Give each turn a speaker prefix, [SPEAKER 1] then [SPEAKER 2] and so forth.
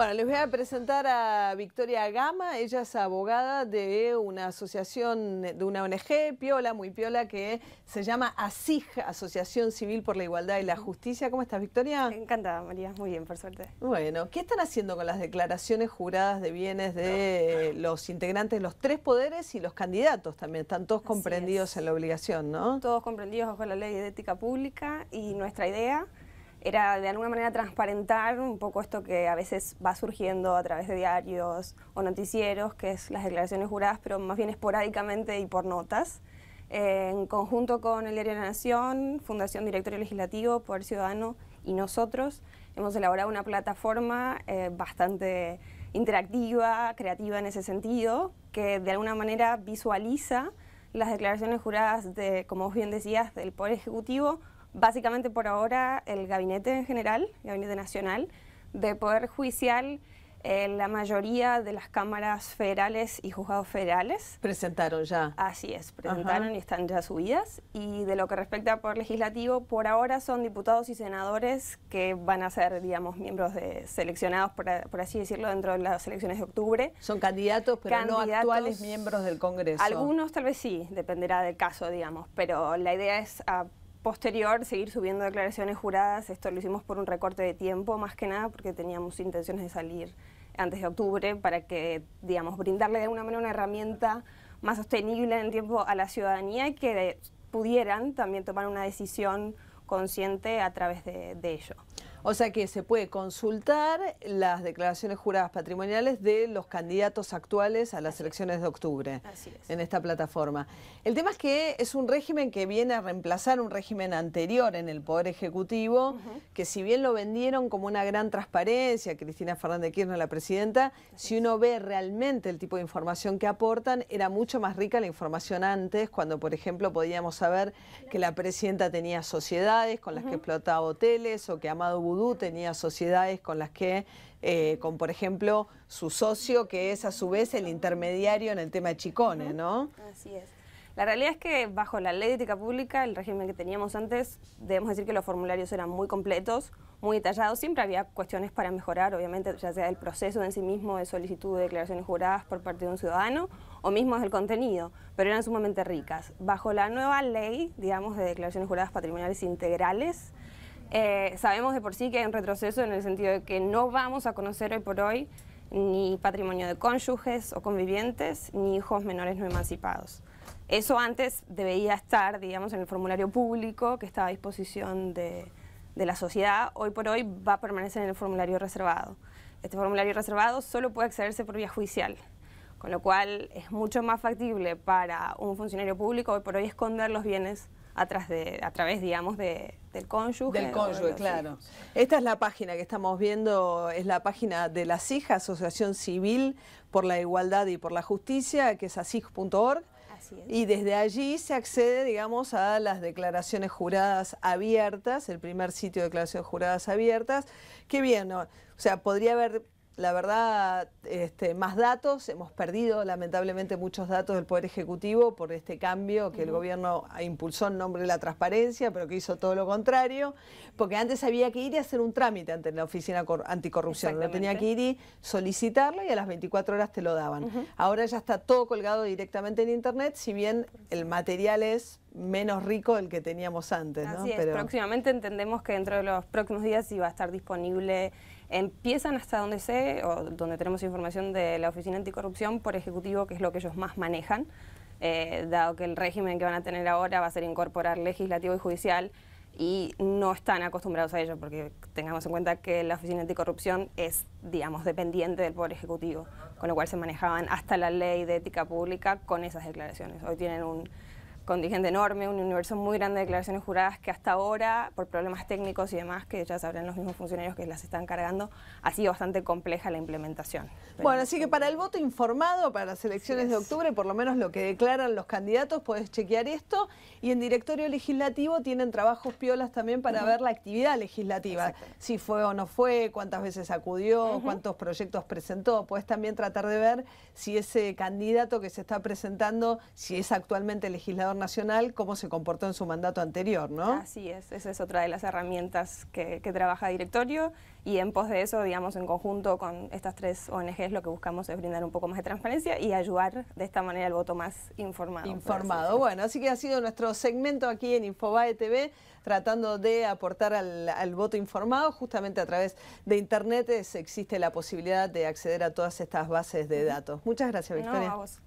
[SPEAKER 1] Bueno, les voy a presentar a Victoria Gama, ella es abogada de una asociación, de una ONG, Piola, muy Piola, que se llama ASIG, Asociación Civil por la Igualdad y la Justicia. ¿Cómo estás, Victoria?
[SPEAKER 2] Encantada, María, muy bien, por suerte.
[SPEAKER 1] Bueno, ¿qué están haciendo con las declaraciones juradas de bienes de los integrantes los tres poderes y los candidatos también? Están todos comprendidos en la obligación, ¿no?
[SPEAKER 2] Todos comprendidos bajo la ley de ética pública y nuestra idea era de alguna manera transparentar un poco esto que a veces va surgiendo a través de diarios o noticieros, que es las declaraciones juradas, pero más bien esporádicamente y por notas. en conjunto con el Diario de la Nación, Fundación Directorio Legislativo, Poder Ciudadano y nosotros, hemos elaborado una plataforma eh, bastante interactiva, creativa en ese sentido, que de alguna manera visualiza las declaraciones juradas, de, como vos bien decías, del Poder Ejecutivo básicamente por ahora el gabinete en general, gabinete nacional, de Poder Judicial, eh, la mayoría de las cámaras federales y juzgados federales. Presentaron ya. Así es, presentaron y están ya subidas. Y de lo que respecta a Poder Legislativo, por ahora son diputados y senadores que van a ser, digamos, miembros seleccionados, por, así decirlo, dentro de las elecciones de octubre. Son candidatos, pero no actuales miembros
[SPEAKER 1] del Congreso. Algunos
[SPEAKER 2] tal vez sí, dependerá del caso, digamos. Pero la idea es posterior seguir subiendo declaraciones juradas. Esto lo hicimos por un recorte de tiempo, más que nada, porque teníamos intenciones de salir antes de octubre para que, digamos, brindarle de alguna manera una herramienta más sostenible en el tiempo a la ciudadanía y que pudieran también tomar una decisión consciente a través de ello. O sea que se puede consultar las declaraciones juradas patrimoniales
[SPEAKER 1] de los candidatos actuales a las elecciones de octubre en esta plataforma. El tema es que es un régimen que viene a reemplazar un régimen anterior en el Poder Ejecutivo, que si bien lo vendieron como una gran transparencia, Cristina Fernández Kirchner, la presidenta, si uno ve realmente el tipo de información que aportan, era mucho más rica la información antes, cuando por ejemplo podíamos saber que la presidenta tenía sociedades con las que explotaba hoteles o que Amado vudú tenía sociedades con las que, eh, con por ejemplo, su socio, que es a su vez el intermediario en el tema de Chicone, ¿no?
[SPEAKER 2] Así es. La realidad es que bajo la ley de ética pública, el régimen que teníamos antes, debemos decir que los formularios eran muy completos, muy detallados, siempre había cuestiones para mejorar, obviamente, ya sea el proceso en sí mismo de solicitud de declaraciones juradas por parte de un ciudadano o mismo el contenido, pero eran sumamente ricas. Bajo la nueva ley, digamos, de declaraciones juradas patrimoniales integrales, eh, sabemos de por sí que hay un retroceso en el sentido de que no vamos a conocer hoy por hoy ni patrimonio de cónyuges o convivientes, ni hijos menores no emancipados. Eso antes debía estar, digamos, en el formulario público que estaba a disposición de, de la sociedad. Hoy por hoy va a permanecer en el formulario reservado. Este formulario reservado solo puede accederse por vía judicial, con lo cual es mucho más factible para un funcionario público hoy por hoy esconder los bienes a, de, a través, digamos, de, del cónyuge. Del cónyuge, claro.
[SPEAKER 1] Esta es la página que estamos viendo, es la página de la hijas Asociación Civil por la Igualdad y por la Justicia, que es asij.org. Y desde allí se accede, digamos, a las declaraciones juradas abiertas, el primer sitio de declaraciones juradas abiertas, Qué bien, ¿no? o sea, podría haber la verdad, este, más datos. Hemos perdido, lamentablemente, muchos datos del Poder Ejecutivo por este cambio que el gobierno impulsó en nombre de la transparencia, pero que hizo todo lo contrario. Porque antes había que ir y hacer un trámite ante la Oficina Anticorrupción. no tenía que ir y solicitarlo y a las 24 horas te lo daban. Ahora ya está todo colgado directamente en Internet, si bien el material es menos rico el que teníamos antes. ¿no? Así
[SPEAKER 2] próximamente entendemos que dentro de los próximos días sí va a estar disponible, empiezan hasta donde sé, o donde tenemos información de la Oficina Anticorrupción por Ejecutivo, que es lo que ellos más manejan, eh, dado que el régimen que van a tener ahora va a ser incorporar legislativo y judicial y no están acostumbrados a ello, porque tengamos en cuenta que la Oficina Anticorrupción es, digamos, dependiente del Poder Ejecutivo, con lo cual se manejaban hasta la ley de ética pública con esas declaraciones. Hoy tienen un contingente enorme, un universo muy grande de declaraciones juradas que hasta ahora, por problemas técnicos y demás, que ya sabrán los mismos funcionarios que las están cargando, ha sido bastante compleja la implementación. bueno, así que para el voto informado, para las elecciones de octubre, por lo menos lo que declaran los
[SPEAKER 1] candidatos, puedes chequear esto. Y en directorio legislativo tienen trabajos piolas también para ver la actividad legislativa. Si fue o no fue, cuántas veces acudió, cuántos proyectos presentó. Puedes también tratar de ver si ese candidato que se está presentando, si es actualmente legislador cómo se comportó en su mandato anterior, ¿no? Así
[SPEAKER 2] es, esa es otra de las herramientas que, trabaja directorio y en pos de eso, digamos, en conjunto con estas tres ONGs lo que buscamos es brindar un poco más de transparencia y ayudar de esta manera al voto más informado. Informado, bueno, así que ha sido nuestro segmento aquí en Infobae TV tratando de aportar al,
[SPEAKER 1] voto informado. Justamente a través de Internet existe la posibilidad de acceder a todas estas bases de datos. Muchas gracias, Victoria. No, a vos.